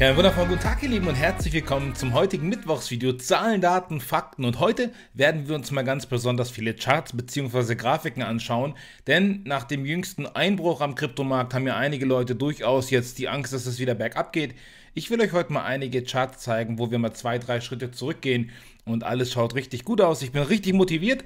Ja, einen guten Tag, ihr Lieben, und herzlich willkommen zum heutigen Mittwochsvideo Zahlen, Daten, Fakten. Und heute werden wir uns mal ganz besonders viele Charts bzw. Grafiken anschauen, denn nach dem jüngsten Einbruch am Kryptomarkt haben ja einige Leute durchaus jetzt die Angst, dass es wieder bergab geht. Ich will euch heute mal einige Charts zeigen, wo wir mal zwei, drei Schritte zurückgehen und alles schaut richtig gut aus. Ich bin richtig motiviert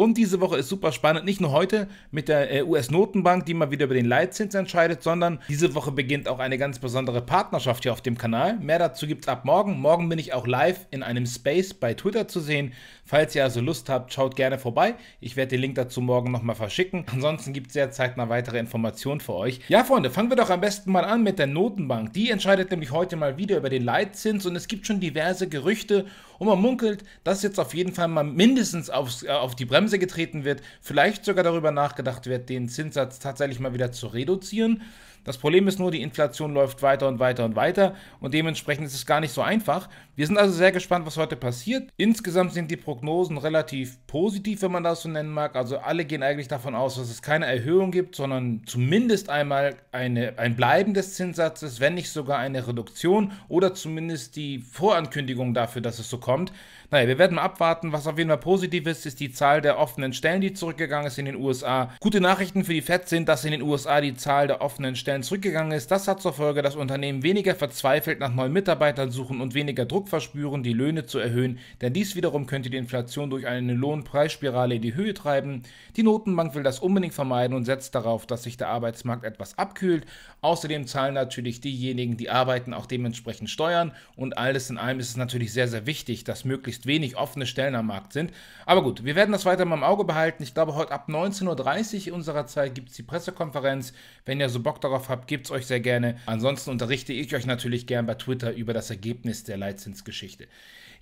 und diese Woche ist super spannend, nicht nur heute mit der äh, US-Notenbank, die mal wieder über den Leitzins entscheidet, sondern diese Woche beginnt auch eine ganz besondere Partnerschaft hier auf dem Kanal. Mehr dazu gibt es ab morgen. Morgen bin ich auch live in einem Space bei Twitter zu sehen. Falls ihr also Lust habt, schaut gerne vorbei. Ich werde den Link dazu morgen nochmal verschicken. Ansonsten gibt es sehr zeitnah weitere Informationen für euch. Ja, Freunde, fangen wir doch am besten mal an mit der Notenbank. Die entscheidet nämlich heute mal wieder über den Leitzins und es gibt schon diverse Gerüchte und man munkelt, dass jetzt auf jeden Fall mal mindestens aufs, äh, auf die Bremse getreten wird, vielleicht sogar darüber nachgedacht wird, den Zinssatz tatsächlich mal wieder zu reduzieren. Das Problem ist nur, die Inflation läuft weiter und weiter und weiter und dementsprechend ist es gar nicht so einfach. Wir sind also sehr gespannt, was heute passiert. Insgesamt sind die Prognosen relativ positiv, wenn man das so nennen mag. Also alle gehen eigentlich davon aus, dass es keine Erhöhung gibt, sondern zumindest einmal eine, ein Bleiben des Zinssatzes, wenn nicht sogar eine Reduktion oder zumindest die Vorankündigung dafür, dass es so kommt kommt. Naja, wir werden mal abwarten. Was auf jeden Fall positiv ist, ist die Zahl der offenen Stellen, die zurückgegangen ist in den USA. Gute Nachrichten für die Fed sind, dass in den USA die Zahl der offenen Stellen zurückgegangen ist. Das hat zur Folge, dass Unternehmen weniger verzweifelt nach neuen Mitarbeitern suchen und weniger Druck verspüren, die Löhne zu erhöhen, denn dies wiederum könnte die Inflation durch eine Lohnpreisspirale in die Höhe treiben. Die Notenbank will das unbedingt vermeiden und setzt darauf, dass sich der Arbeitsmarkt etwas abkühlt. Außerdem zahlen natürlich diejenigen, die arbeiten, auch dementsprechend Steuern und alles in allem ist es natürlich sehr, sehr wichtig, dass möglichst möglichst wenig offene Stellen am Markt sind. Aber gut, wir werden das weiter mal im Auge behalten. Ich glaube, heute ab 19.30 Uhr unserer Zeit gibt es die Pressekonferenz. Wenn ihr so Bock darauf habt, gebt es euch sehr gerne. Ansonsten unterrichte ich euch natürlich gern bei Twitter über das Ergebnis der Leitzinsgeschichte.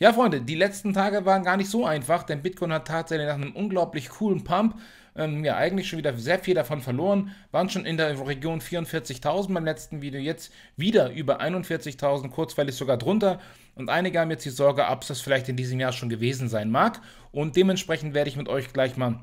Ja, Freunde, die letzten Tage waren gar nicht so einfach, denn Bitcoin hat tatsächlich nach einem unglaublich coolen Pump ähm, ja eigentlich schon wieder sehr viel davon verloren, waren schon in der Region 44.000 beim letzten Video, jetzt wieder über 41.000, kurzweilig sogar drunter. Und einige haben jetzt die Sorge, ob es das vielleicht in diesem Jahr schon gewesen sein mag. Und dementsprechend werde ich mit euch gleich mal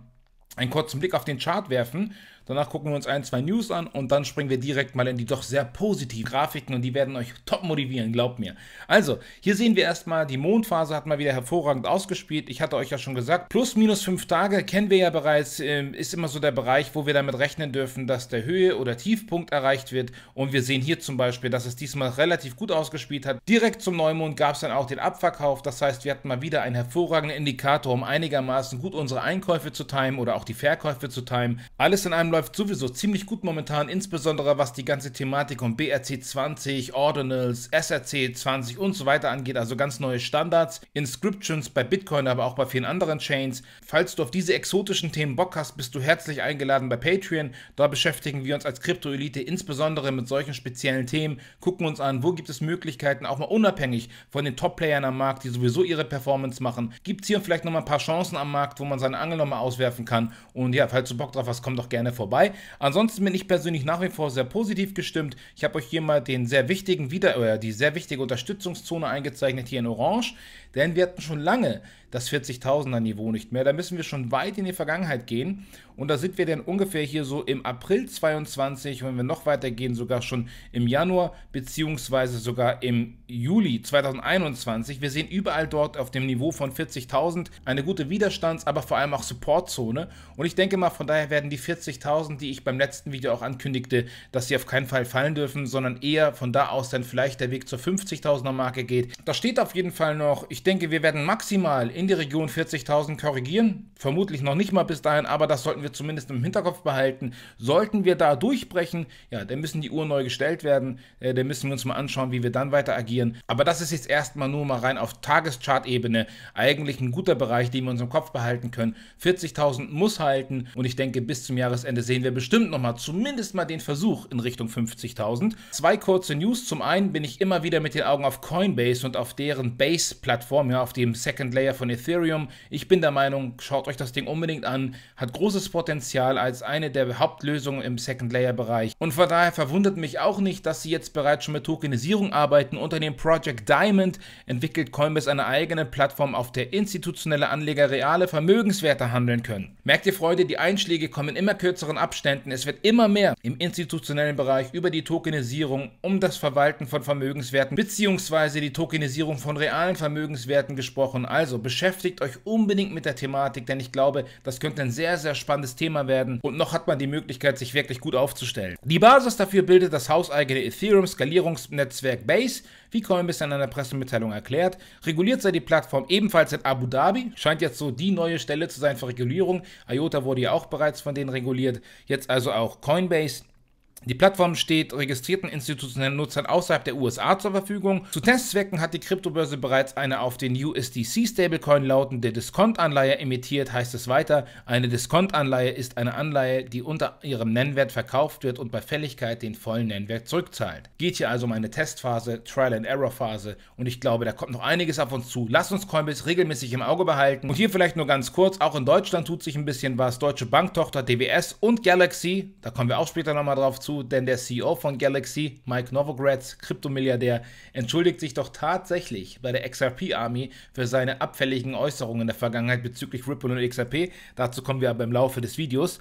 einen kurzen Blick auf den Chart werfen Danach gucken wir uns ein, zwei News an und dann springen wir direkt mal in die doch sehr positiven Grafiken und die werden euch top motivieren, glaubt mir. Also, hier sehen wir erstmal, die Mondphase hat mal wieder hervorragend ausgespielt. Ich hatte euch ja schon gesagt, plus minus fünf Tage kennen wir ja bereits, ähm, ist immer so der Bereich, wo wir damit rechnen dürfen, dass der Höhe- oder Tiefpunkt erreicht wird. Und wir sehen hier zum Beispiel, dass es diesmal relativ gut ausgespielt hat. Direkt zum Neumond gab es dann auch den Abverkauf. Das heißt, wir hatten mal wieder einen hervorragenden Indikator, um einigermaßen gut unsere Einkäufe zu timen oder auch die Verkäufe zu timen. Alles in einem läuft sowieso ziemlich gut momentan, insbesondere was die ganze Thematik um BRC 20, Ordinals, SRC 20 und so weiter angeht, also ganz neue Standards, Inscriptions bei Bitcoin, aber auch bei vielen anderen Chains. Falls du auf diese exotischen Themen Bock hast, bist du herzlich eingeladen bei Patreon. Da beschäftigen wir uns als Krypto-Elite insbesondere mit solchen speziellen Themen, gucken uns an, wo gibt es Möglichkeiten, auch mal unabhängig von den Top-Playern am Markt, die sowieso ihre Performance machen. Gibt es hier vielleicht nochmal ein paar Chancen am Markt, wo man seine Angel nochmal auswerfen kann. Und ja, falls du Bock drauf hast, komm doch gerne vorbei vorbei. Ansonsten bin ich persönlich nach wie vor sehr positiv gestimmt. Ich habe euch hier mal den sehr wichtigen wieder, oder äh, die sehr wichtige Unterstützungszone eingezeichnet hier in Orange. Denn wir hatten schon lange das 40.000er Niveau nicht mehr. Da müssen wir schon weit in die Vergangenheit gehen. Und da sind wir dann ungefähr hier so im April 22, wenn wir noch weiter gehen, sogar schon im Januar beziehungsweise sogar im Juli 2021. Wir sehen überall dort auf dem Niveau von 40.000 eine gute Widerstands-, aber vor allem auch Supportzone. Und ich denke mal, von daher werden die 40.000, die ich beim letzten Video auch ankündigte, dass sie auf keinen Fall fallen dürfen, sondern eher von da aus dann vielleicht der Weg zur 50.000er Marke geht. Da steht auf jeden Fall noch, ich denke, wir werden maximal in die Region 40.000 korrigieren. Vermutlich noch nicht mal bis dahin, aber das sollten wir zumindest im Hinterkopf behalten. Sollten wir da durchbrechen, ja, dann müssen die Uhren neu gestellt werden. Äh, dann müssen wir uns mal anschauen, wie wir dann weiter agieren. Aber das ist jetzt erstmal nur mal rein auf Tageschart-Ebene eigentlich ein guter Bereich, den wir uns im Kopf behalten können. 40.000 muss halten und ich denke, bis zum Jahresende sehen wir bestimmt nochmal zumindest mal den Versuch in Richtung 50.000. Zwei kurze News. Zum einen bin ich immer wieder mit den Augen auf Coinbase und auf deren Base-Plattform Form, ja, auf dem Second Layer von Ethereum. Ich bin der Meinung, schaut euch das Ding unbedingt an, hat großes Potenzial als eine der Hauptlösungen im Second Layer Bereich. Und von daher verwundert mich auch nicht, dass sie jetzt bereits schon mit Tokenisierung arbeiten. Unter dem Project Diamond entwickelt Coinbase eine eigene Plattform, auf der institutionelle Anleger reale Vermögenswerte handeln können. Merkt ihr Freude, die Einschläge kommen in immer kürzeren Abständen, es wird immer mehr im institutionellen Bereich über die Tokenisierung um das Verwalten von Vermögenswerten bzw. die Tokenisierung von realen Vermögenswerten Vermögenswerten gesprochen. Also beschäftigt euch unbedingt mit der Thematik, denn ich glaube, das könnte ein sehr, sehr spannendes Thema werden und noch hat man die Möglichkeit, sich wirklich gut aufzustellen. Die Basis dafür bildet das hauseigene Ethereum-Skalierungsnetzwerk Base, wie Coinbase in einer Pressemitteilung erklärt. Reguliert sei die Plattform ebenfalls in Abu Dhabi, scheint jetzt so die neue Stelle zu sein für Regulierung. IOTA wurde ja auch bereits von denen reguliert, jetzt also auch Coinbase. Die Plattform steht registrierten institutionellen Nutzern außerhalb der USA zur Verfügung. Zu Testzwecken hat die Kryptobörse bereits eine auf den USDC-Stablecoin lautende Diskontanleihe emittiert, heißt es weiter. Eine Diskontanleihe ist eine Anleihe, die unter ihrem Nennwert verkauft wird und bei Fälligkeit den vollen Nennwert zurückzahlt. Geht hier also um eine Testphase, Trial-and-Error-Phase und ich glaube, da kommt noch einiges auf uns zu. Lasst uns Coinbase regelmäßig im Auge behalten. Und hier vielleicht nur ganz kurz, auch in Deutschland tut sich ein bisschen was. Deutsche Banktochter DWS und Galaxy, da kommen wir auch später nochmal drauf zu, denn der CEO von Galaxy, Mike Novogratz, Kryptomilliardär, entschuldigt sich doch tatsächlich bei der XRP Army für seine abfälligen Äußerungen in der Vergangenheit bezüglich Ripple und XRP. Dazu kommen wir aber im Laufe des Videos.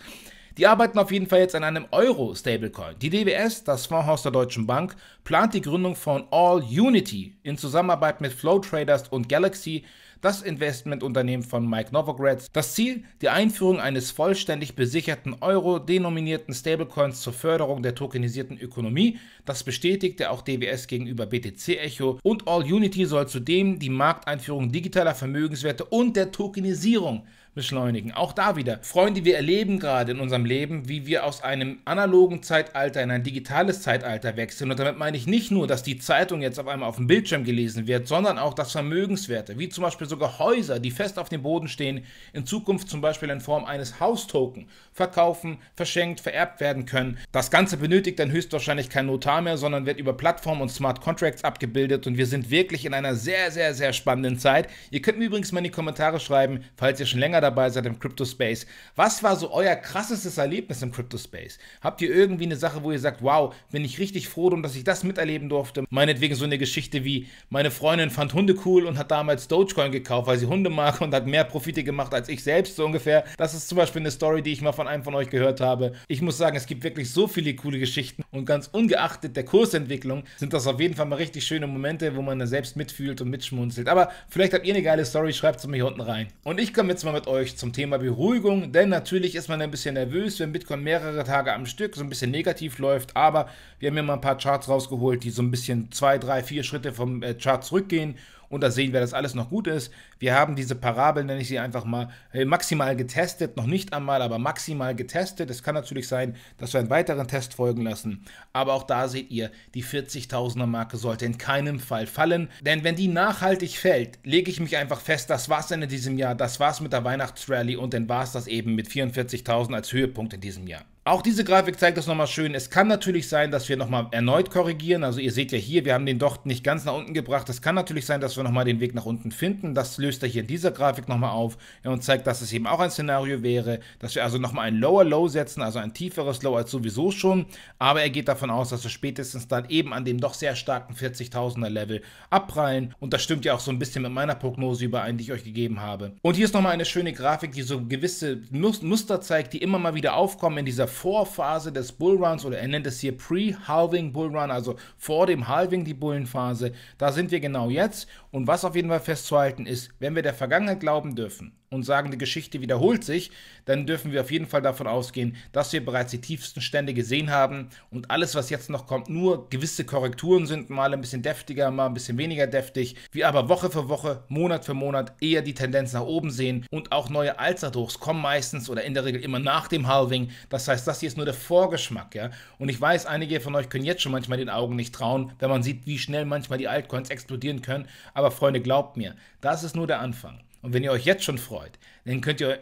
Die arbeiten auf jeden Fall jetzt an einem Euro-Stablecoin. Die DWS, das Fondshaus der Deutschen Bank, plant die Gründung von All Unity in Zusammenarbeit mit Flow Traders und Galaxy das Investmentunternehmen von Mike Novogratz. Das Ziel, die Einführung eines vollständig besicherten euro-denominierten Stablecoins zur Förderung der tokenisierten Ökonomie, das bestätigte auch DWS gegenüber BTC Echo und AllUnity soll zudem die Markteinführung digitaler Vermögenswerte und der Tokenisierung beschleunigen. Auch da wieder. Freunde, wir erleben gerade in unserem Leben, wie wir aus einem analogen Zeitalter in ein digitales Zeitalter wechseln. Und damit meine ich nicht nur, dass die Zeitung jetzt auf einmal auf dem Bildschirm gelesen wird, sondern auch, dass Vermögenswerte, wie zum Beispiel so sogar Häuser, die fest auf dem Boden stehen, in Zukunft zum Beispiel in Form eines Haustoken verkaufen, verschenkt, vererbt werden können. Das Ganze benötigt dann höchstwahrscheinlich kein Notar mehr, sondern wird über Plattformen und Smart Contracts abgebildet und wir sind wirklich in einer sehr, sehr, sehr spannenden Zeit. Ihr könnt mir übrigens mal in die Kommentare schreiben, falls ihr schon länger dabei seid im Crypto Space, was war so euer krassestes Erlebnis im Crypto Space? Habt ihr irgendwie eine Sache, wo ihr sagt, wow, bin ich richtig froh drum, dass ich das miterleben durfte? Meinetwegen so eine Geschichte wie, meine Freundin fand Hunde cool und hat damals Dogecoin gekauft gekauft, weil sie Hunde mag und hat mehr Profite gemacht als ich selbst, so ungefähr. Das ist zum Beispiel eine Story, die ich mal von einem von euch gehört habe. Ich muss sagen, es gibt wirklich so viele coole Geschichten und ganz ungeachtet der Kursentwicklung sind das auf jeden Fall mal richtig schöne Momente, wo man da selbst mitfühlt und mitschmunzelt. Aber vielleicht habt ihr eine geile Story, schreibt es mir hier unten rein. Und ich komme jetzt mal mit euch zum Thema Beruhigung, denn natürlich ist man ein bisschen nervös, wenn Bitcoin mehrere Tage am Stück so ein bisschen negativ läuft, aber wir haben hier mal ein paar Charts rausgeholt, die so ein bisschen zwei, drei, vier Schritte vom äh, Chart zurückgehen und da sehen wir, dass alles noch gut ist. Wir haben diese Parabel, nenne ich sie einfach mal, äh, maximal getestet, noch nicht einmal, aber maximal getestet. Es kann natürlich sein, dass wir einen weiteren Test folgen lassen, aber auch da seht ihr, die 40.000er Marke sollte in keinem Fall fallen, denn wenn die nachhaltig fällt, lege ich mich einfach fest, das war's Ende diesem Jahr, das war's mit der Weihnachtsrally und dann war's das eben mit 44.000 als Höhepunkt in diesem Jahr. Auch diese Grafik zeigt das nochmal schön. Es kann natürlich sein, dass wir nochmal erneut korrigieren. Also ihr seht ja hier, wir haben den Docht nicht ganz nach unten gebracht. Es kann natürlich sein, dass wir nochmal den Weg nach unten finden. Das löst er hier in dieser Grafik nochmal auf und zeigt, dass es eben auch ein Szenario wäre, dass wir also nochmal ein Lower Low setzen, also ein tieferes Low als sowieso schon. Aber er geht davon aus, dass wir spätestens dann eben an dem doch sehr starken 40.000er Level abprallen. Und das stimmt ja auch so ein bisschen mit meiner Prognose überein, die ich euch gegeben habe. Und hier ist nochmal eine schöne Grafik, die so gewisse Muster zeigt, die immer mal wieder aufkommen in dieser Vorphase des Bullruns oder er nennt es hier Pre-Halving Bullrun, also vor dem Halving die Bullenphase. Da sind wir genau jetzt und was auf jeden Fall festzuhalten ist, wenn wir der Vergangenheit glauben dürfen, und sagen, die Geschichte wiederholt sich, dann dürfen wir auf jeden Fall davon ausgehen, dass wir bereits die tiefsten Stände gesehen haben und alles, was jetzt noch kommt, nur gewisse Korrekturen sind, mal ein bisschen deftiger, mal ein bisschen weniger deftig. Wir aber Woche für Woche, Monat für Monat eher die Tendenz nach oben sehen und auch neue Allzeithochs kommen meistens oder in der Regel immer nach dem Halving. Das heißt, das hier ist nur der Vorgeschmack, ja. Und ich weiß, einige von euch können jetzt schon manchmal den Augen nicht trauen, wenn man sieht, wie schnell manchmal die Altcoins explodieren können. Aber Freunde, glaubt mir, das ist nur der Anfang. Und wenn ihr euch jetzt schon freut, dann könnt ihr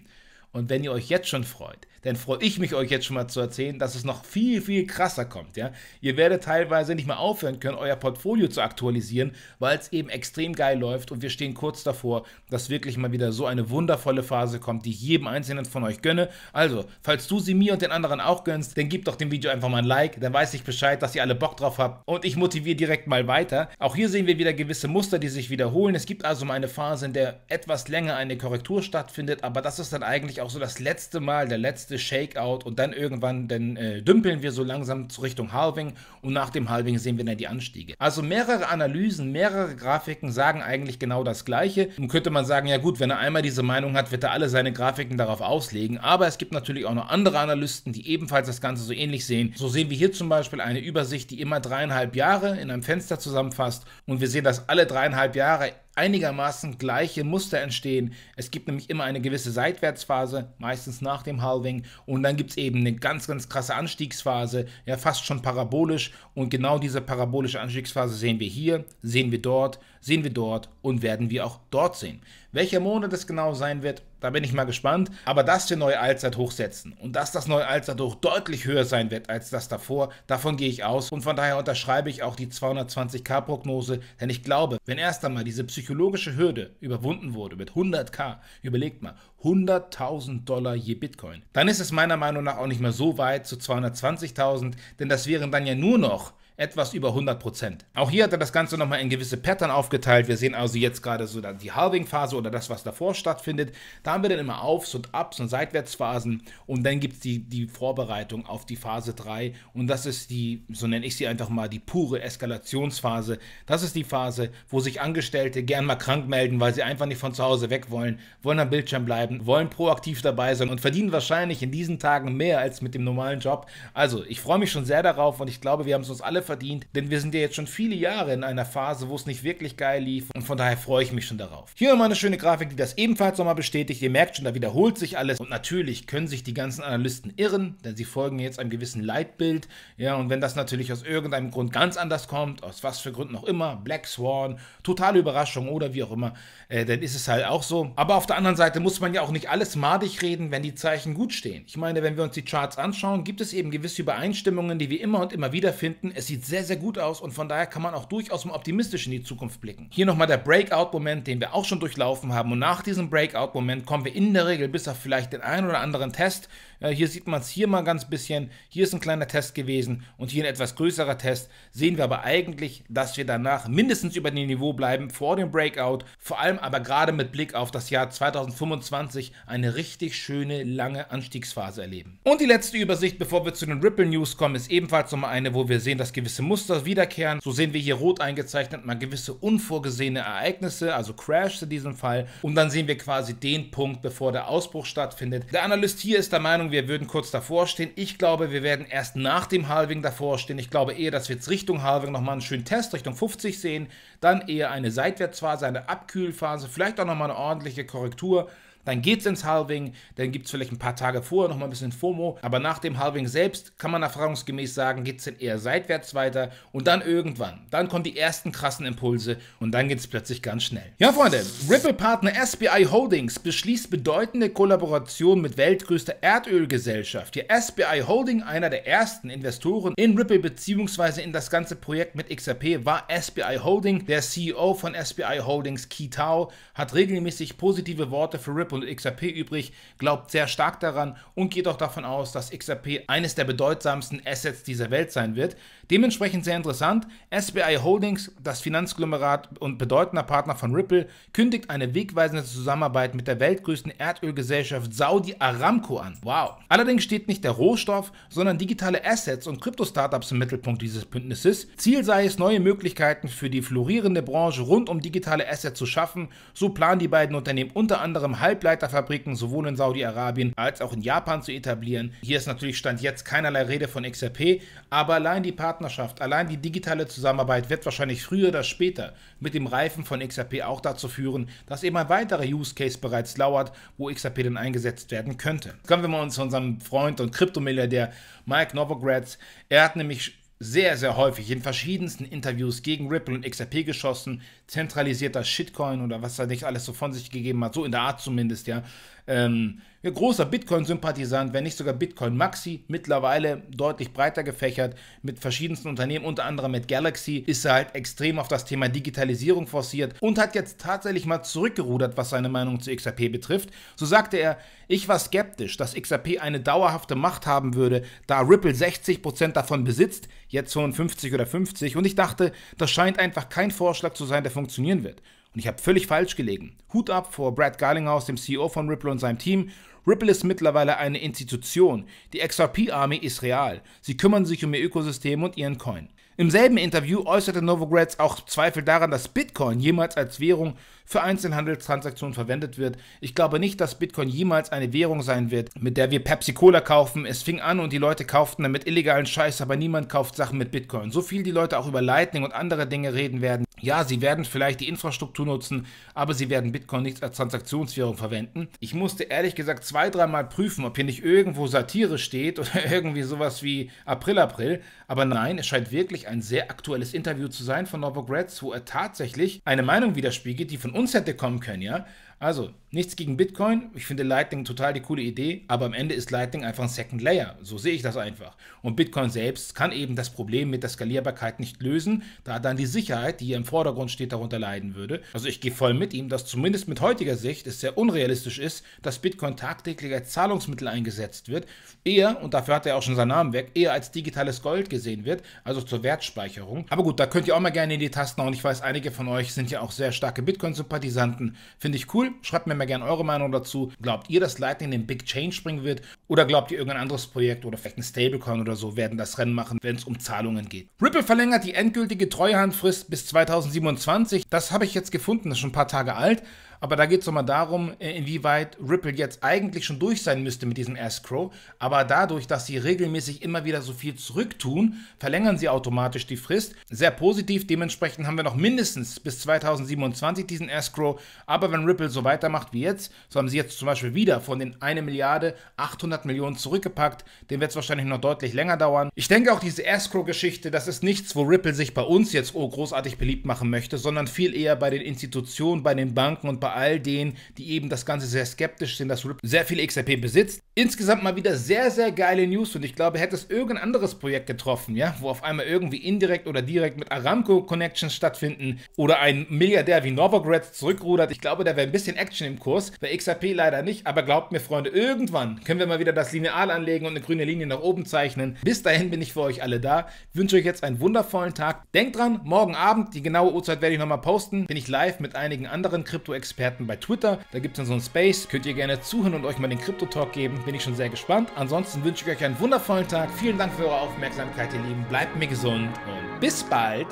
und wenn ihr euch jetzt schon freut, dann freue ich mich euch jetzt schon mal zu erzählen, dass es noch viel, viel krasser kommt. Ja? Ihr werdet teilweise nicht mehr aufhören können, euer Portfolio zu aktualisieren, weil es eben extrem geil läuft und wir stehen kurz davor, dass wirklich mal wieder so eine wundervolle Phase kommt, die ich jedem Einzelnen von euch gönne. Also, falls du sie mir und den anderen auch gönnst, dann gib doch dem Video einfach mal ein Like, dann weiß ich Bescheid, dass ihr alle Bock drauf habt und ich motiviere direkt mal weiter. Auch hier sehen wir wieder gewisse Muster, die sich wiederholen. Es gibt also mal eine Phase, in der etwas länger eine Korrektur stattfindet, aber das ist dann eigentlich auch so das letzte Mal, der letzte letzte Shakeout und dann irgendwann, dann äh, dümpeln wir so langsam zur Richtung Halving und nach dem Halving sehen wir dann die Anstiege. Also mehrere Analysen, mehrere Grafiken sagen eigentlich genau das Gleiche. Nun könnte man sagen, ja gut, wenn er einmal diese Meinung hat, wird er alle seine Grafiken darauf auslegen. Aber es gibt natürlich auch noch andere Analysten, die ebenfalls das Ganze so ähnlich sehen. So sehen wir hier zum Beispiel eine Übersicht, die immer dreieinhalb Jahre in einem Fenster zusammenfasst und wir sehen, dass alle dreieinhalb Jahre einigermaßen gleiche Muster entstehen. Es gibt nämlich immer eine gewisse Seitwärtsphase, meistens nach dem Halving, und dann gibt es eben eine ganz, ganz krasse Anstiegsphase, ja fast schon parabolisch. Und genau diese parabolische Anstiegsphase sehen wir hier, sehen wir dort, sehen wir dort und werden wir auch dort sehen. Welcher Monat es genau sein wird, da bin ich mal gespannt. Aber dass wir neue Allzeithoch setzen und dass das neue Allzeithoch deutlich höher sein wird als das davor, davon gehe ich aus. Und von daher unterschreibe ich auch die 220k-Prognose, denn ich glaube, wenn erst einmal diese psychologische Hürde überwunden wurde mit 100k, überlegt mal, 100.000 Dollar je Bitcoin, dann ist es meiner Meinung nach auch nicht mehr so weit zu 220.000, denn das wären dann ja nur noch etwas über 100%. Prozent. Auch hier hat er das Ganze nochmal in gewisse Pattern aufgeteilt. Wir sehen also jetzt gerade so die Halving-Phase oder das, was davor stattfindet. Da haben wir dann immer Aufs und Ups und Seitwärtsphasen und dann gibt es die, die Vorbereitung auf die Phase 3 und das ist die, so nenne ich sie einfach mal, die pure Eskalationsphase. Das ist die Phase, wo sich Angestellte gern mal krank melden, weil sie einfach nicht von zu Hause weg wollen, wollen am Bildschirm bleiben, wollen proaktiv dabei sein und verdienen wahrscheinlich in diesen Tagen mehr als mit dem normalen Job. Also, ich freue mich schon sehr darauf und ich glaube, wir haben es uns alle verdient, denn wir sind ja jetzt schon viele Jahre in einer Phase, wo es nicht wirklich geil lief und von daher freue ich mich schon darauf. Hier nochmal eine schöne Grafik, die das ebenfalls nochmal bestätigt. Ihr merkt schon, da wiederholt sich alles und natürlich können sich die ganzen Analysten irren, denn sie folgen jetzt einem gewissen Leitbild. Ja, und wenn das natürlich aus irgendeinem Grund ganz anders kommt, aus was für Gründen auch immer, Black Swan, totale Überraschung oder wie auch immer, äh, dann ist es halt auch so. Aber auf der anderen Seite muss man ja auch nicht alles madig reden, wenn die Zeichen gut stehen. Ich meine, wenn wir uns die Charts anschauen, gibt es eben gewisse Übereinstimmungen, die wir immer und immer wieder finden. Es sieht sieht sehr, sehr gut aus und von daher kann man auch durchaus mal optimistisch in die Zukunft blicken. Hier nochmal der Breakout-Moment, den wir auch schon durchlaufen haben und nach diesem Breakout-Moment kommen wir in der Regel bis auf vielleicht den einen oder anderen Test hier sieht man es hier mal ganz bisschen. Hier ist ein kleiner Test gewesen und hier ein etwas größerer Test. Sehen wir aber eigentlich, dass wir danach mindestens über dem Niveau bleiben vor dem Breakout. Vor allem aber gerade mit Blick auf das Jahr 2025 eine richtig schöne lange Anstiegsphase erleben. Und die letzte Übersicht, bevor wir zu den Ripple News kommen, ist ebenfalls nochmal eine, wo wir sehen, dass gewisse Muster wiederkehren. So sehen wir hier rot eingezeichnet mal gewisse unvorgesehene Ereignisse, also Crashs in diesem Fall. Und dann sehen wir quasi den Punkt, bevor der Ausbruch stattfindet. Der Analyst hier ist der Meinung, wir würden kurz davor stehen. Ich glaube, wir werden erst nach dem Halving davor stehen. Ich glaube eher, dass wir jetzt Richtung Halving nochmal einen schönen Test Richtung 50 sehen. Dann eher eine Seitwärtsphase, eine Abkühlphase, vielleicht auch nochmal eine ordentliche Korrektur. Dann geht es ins Halving, dann gibt es vielleicht ein paar Tage vorher nochmal ein bisschen FOMO, aber nach dem Halving selbst kann man erfahrungsgemäß sagen, geht es dann eher seitwärts weiter und dann irgendwann, dann kommen die ersten krassen Impulse und dann geht es plötzlich ganz schnell. Ja, Freunde, Ripple-Partner SBI Holdings beschließt bedeutende Kollaboration mit weltgrößter Erdölgesellschaft. Die SBI Holding, einer der ersten Investoren in Ripple bzw. in das ganze Projekt mit XRP, war SBI Holding. Der CEO von SBI Holdings, Keith Tao, hat regelmäßig positive Worte für Ripple Apple und XRP übrig, glaubt sehr stark daran und geht auch davon aus, dass XRP eines der bedeutsamsten Assets dieser Welt sein wird. Dementsprechend sehr interessant, SBI Holdings, das Finanzglomerat und bedeutender Partner von Ripple, kündigt eine wegweisende Zusammenarbeit mit der weltgrößten Erdölgesellschaft Saudi Aramco an. Wow. Allerdings steht nicht der Rohstoff, sondern digitale Assets und Krypto-Startups im Mittelpunkt dieses Bündnisses. Ziel sei es, neue Möglichkeiten für die florierende Branche rund um digitale Assets zu schaffen. So planen die beiden Unternehmen unter anderem halb Halbleiterfabriken sowohl in Saudi-Arabien als auch in Japan zu etablieren. Hier ist natürlich Stand jetzt keinerlei Rede von XRP, aber allein die Partnerschaft, allein die digitale Zusammenarbeit wird wahrscheinlich früher oder später mit dem Reifen von XRP auch dazu führen, dass eben ein weiterer Use Case bereits lauert, wo XRP dann eingesetzt werden könnte. Kommen wir mal zu unserem Freund und Kryptomilliardär Mike Novogratz. Er hat nämlich sehr, sehr häufig in verschiedensten Interviews gegen Ripple und XRP geschossen, zentralisierter Shitcoin oder was er nicht alles so von sich gegeben hat, so in der Art zumindest, ja. Ähm, großer Bitcoin-Sympathisant, wenn nicht sogar Bitcoin-Maxi, mittlerweile deutlich breiter gefächert mit verschiedensten Unternehmen, unter anderem mit Galaxy, ist er halt extrem auf das Thema Digitalisierung forciert und hat jetzt tatsächlich mal zurückgerudert, was seine Meinung zu XRP betrifft. So sagte er, ich war skeptisch, dass XRP eine dauerhafte Macht haben würde, da Ripple 60% davon besitzt, jetzt 50 oder 50, und ich dachte, das scheint einfach kein Vorschlag zu sein, der funktionieren wird. Und ich habe völlig falsch gelegen. Hut ab vor Brad Garlinghouse, dem CEO von Ripple und seinem Team. Ripple ist mittlerweile eine Institution. Die XRP-Army ist real. Sie kümmern sich um ihr Ökosystem und ihren Coin. Im selben Interview äußerte Novogratz auch Zweifel daran, dass Bitcoin jemals als Währung für Einzelhandelstransaktionen verwendet wird. Ich glaube nicht, dass Bitcoin jemals eine Währung sein wird, mit der wir Pepsi-Cola kaufen. Es fing an und die Leute kauften damit illegalen Scheiß, aber niemand kauft Sachen mit Bitcoin. So viel die Leute auch über Lightning und andere Dinge reden werden. Ja, sie werden vielleicht die Infrastruktur nutzen, aber sie werden Bitcoin nicht als Transaktionswährung verwenden. Ich musste ehrlich gesagt zwei, dreimal prüfen, ob hier nicht irgendwo Satire steht oder irgendwie sowas wie April, April. Aber nein, es scheint wirklich ein sehr aktuelles Interview zu sein von Novogratz, wo er tatsächlich eine Meinung widerspiegelt, die von uns hätte kommen können, ja. Also, nichts gegen Bitcoin. Ich finde Lightning total die coole Idee, aber am Ende ist Lightning einfach ein Second Layer. So sehe ich das einfach. Und Bitcoin selbst kann eben das Problem mit der Skalierbarkeit nicht lösen, da dann die Sicherheit, die hier im Vordergrund steht, darunter leiden würde. Also ich gehe voll mit ihm, dass zumindest mit heutiger Sicht es sehr unrealistisch ist, dass Bitcoin tagtäglich als Zahlungsmittel eingesetzt wird, eher, und dafür hat er auch schon seinen Namen weg, eher als digitales Gold gesehen wird, also zur Wertspeicherung. Aber gut, da könnt ihr auch mal gerne in die Tasten hauen. Ich weiß, einige von euch sind ja auch sehr starke Bitcoin-Sympathisanten. Finde ich cool. Schreibt mir mal gerne eure Meinung dazu. Glaubt ihr, dass Lightning den Big Change bringen wird? Oder glaubt ihr, irgendein anderes Projekt oder vielleicht ein Stablecoin oder so werden das Rennen machen, wenn es um Zahlungen geht? Ripple verlängert die endgültige Treuhandfrist bis 2027. Das habe ich jetzt gefunden, das ist schon ein paar Tage alt. Aber da geht es nochmal darum, äh, inwieweit Ripple jetzt eigentlich schon durch sein müsste mit diesem Escrow. Aber dadurch, dass sie regelmäßig immer wieder so viel zurücktun, verlängern sie automatisch die Frist. Sehr positiv, dementsprechend haben wir noch mindestens bis 2027 diesen Escrow. Aber wenn Ripple so weitermacht wie jetzt, so haben sie jetzt zum Beispiel wieder von den 1 Milliarde 800 Millionen zurückgepackt. Den wird es wahrscheinlich noch deutlich länger dauern. Ich denke auch diese Escrow-Geschichte, das ist nichts, wo Ripple sich bei uns jetzt oh, großartig beliebt machen möchte, sondern viel eher bei den Institutionen, bei den Banken und bei all denen, die eben das Ganze sehr skeptisch sind, dass Rip sehr viel XRP besitzt. Insgesamt mal wieder sehr, sehr geile News und ich glaube, hätte es irgendein anderes Projekt getroffen, ja, wo auf einmal irgendwie indirekt oder direkt mit Aramco Connections stattfinden oder ein Milliardär wie Novogratz zurückrudert, ich glaube, da wäre ein bisschen Action im Kurs. Bei XRP leider nicht, aber glaubt mir, Freunde, irgendwann können wir mal wieder das Lineal anlegen und eine grüne Linie nach oben zeichnen. Bis dahin bin ich für euch alle da. Wünsche euch jetzt einen wundervollen Tag. Denkt dran, morgen Abend, die genaue Uhrzeit werde ich nochmal posten, bin ich live mit einigen anderen Krypto-Experten Experten bei Twitter. Da gibt es dann so einen Space. Könnt ihr gerne zuhören und euch mal den crypto talk geben. Bin ich schon sehr gespannt. Ansonsten wünsche ich euch einen wundervollen Tag. Vielen Dank für eure Aufmerksamkeit, ihr Lieben. Bleibt mir gesund und bis bald.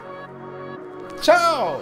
Ciao!